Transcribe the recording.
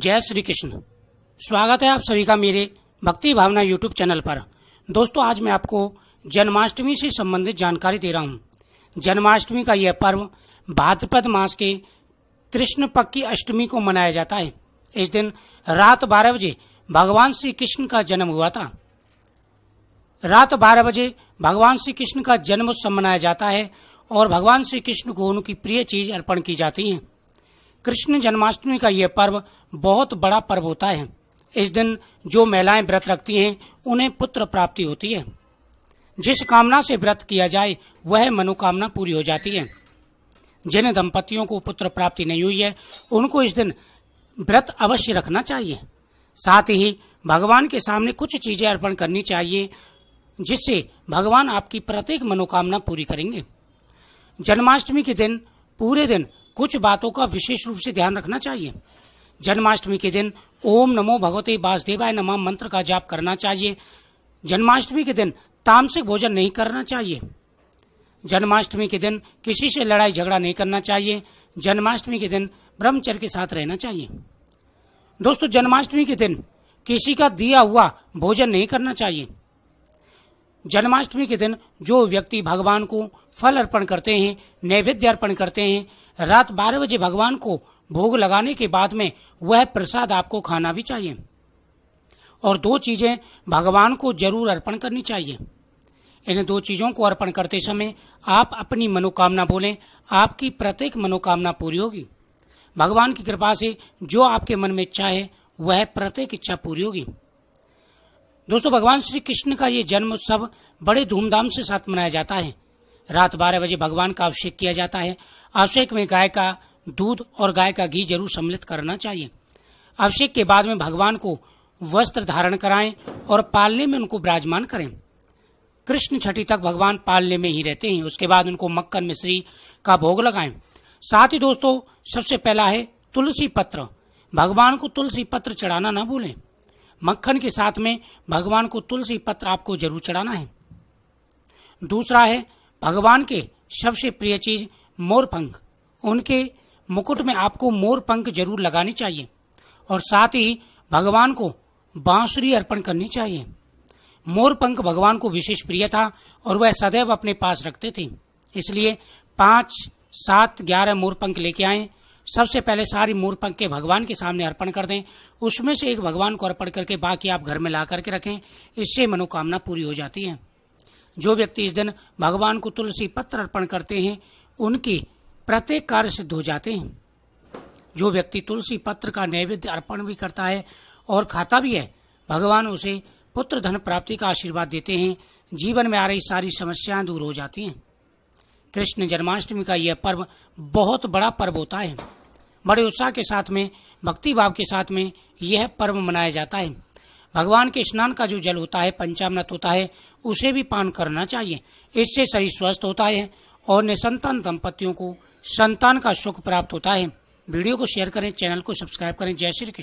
जय श्री कृष्ण स्वागत है आप सभी का मेरे भक्ति भावना यूट्यूब चैनल पर दोस्तों आज मैं आपको जन्माष्टमी से संबंधित जानकारी दे रहा हूँ जन्माष्टमी का यह पर्व भाद्रपद मास के कृष्ण पक्ष की अष्टमी को मनाया जाता है इस दिन रात बारह बजे भगवान श्री कृष्ण का जन्म हुआ था रात बारह बजे भगवान श्री कृष्ण का जन्म उत्सव मनाया जाता है और भगवान श्री कृष्ण को उनकी प्रिय चीज अर्पण की जाती है कृष्ण जन्माष्टमी का यह पर्व बहुत बड़ा पर्व होता है इस दिन जो महिलाएं व्रत रखती हैं उन्हें पुत्र प्राप्ति होती है जिस कामना से व्रत किया जाए वह मनोकामना पूरी हो जाती है जिन दंपतियों को पुत्र प्राप्ति नहीं हुई है उनको इस दिन व्रत अवश्य रखना चाहिए साथ ही भगवान के सामने कुछ चीजें अर्पण करनी चाहिए जिससे भगवान आपकी प्रत्येक मनोकामना पूरी करेंगे जन्माष्टमी के दिन पूरे दिन कुछ बातों का विशेष रूप से ध्यान रखना चाहिए जन्माष्टमी के दिन ओम नमो भगवते वासुदेवाय नमः मंत्र का जाप करना चाहिए जन्माष्टमी के दिन तामसिक भोजन नहीं करना चाहिए जन्माष्टमी के दिन किसी से लड़ाई झगड़ा नहीं करना चाहिए जन्माष्टमी के दिन ब्रह्मचर्य के साथ रहना चाहिए दोस्तों जन्माष्टमी के दिन किसी का दिया हुआ भोजन नहीं करना चाहिए जन्माष्टमी के दिन जो व्यक्ति भगवान को फल अर्पण करते हैं नैवेद्य अर्पण करते हैं रात बारह बजे भगवान को भोग लगाने के बाद में वह प्रसाद आपको खाना भी चाहिए और दो चीजें भगवान को जरूर अर्पण करनी चाहिए इन दो चीजों को अर्पण करते समय आप अपनी मनोकामना बोलें आपकी प्रत्येक मनोकामना पूरी होगी भगवान की कृपा से जो आपके मन में इच्छा है वह प्रत्येक इच्छा पूरी होगी दोस्तों भगवान श्री कृष्ण का ये जन्म उत्सव बड़े धूमधाम से साथ मनाया जाता है रात बारह बजे भगवान का अभिषेक किया जाता है अभिषेक में गाय का दूध और गाय का घी जरूर सम्मिलित करना चाहिए अभिषेक के बाद में भगवान को वस्त्र धारण कराएं और पालने में उनको विराजमान करें कृष्ण छठी तक भगवान पालने में ही रहते हैं उसके बाद उनको मक्खन मिश्री का भोग लगाएं साथ ही दोस्तों सबसे पहला है तुलसी पत्र भगवान को तुलसी पत्र चढ़ाना ना भूलें मक्खन के साथ में भगवान को तुलसी पत्र आपको जरूर चढ़ाना है दूसरा है भगवान के सबसे प्रिय चीज मोर पंख उनके मुकुट में आपको मोर पंख जरूर लगानी चाहिए और साथ ही भगवान को बांसुरी अर्पण करनी चाहिए मोर पंख भगवान को विशेष प्रिय था और वह सदैव अपने पास रखते थे इसलिए पांच सात ग्यारह मोर पंख लेके आए सबसे पहले सारी मोर पंख भगवान के सामने अर्पण कर दें उसमें से एक भगवान को अर्पण करके बाकी आप घर में ला करके रखें इससे मनोकामना पूरी हो जाती है जो व्यक्ति इस दिन भगवान को तुलसी पत्र अर्पण करते हैं उनकी प्रत्येक कार्य सिद्ध हो जाते हैं जो व्यक्ति तुलसी पत्र का नैवेद्य अर्पण भी करता है और खाता भी है भगवान उसे पुत्र धन प्राप्ति का आशीर्वाद देते हैं जीवन में आ रही सारी समस्याएं दूर हो जाती हैं कृष्ण जन्माष्टमी का यह पर्व बहुत बड़ा पर्व होता है बड़े उत्साह के साथ में भक्ति भाव के साथ में यह पर्व मनाया जाता है भगवान के स्नान का जो जल होता है पंचामृत होता है उसे भी पान करना चाहिए इससे शरीर स्वस्थ होता है और निसंतान दंपतियों को संतान का सुख प्राप्त होता है वीडियो को शेयर करें चैनल को सब्सक्राइब करें जय श्री कृष्ण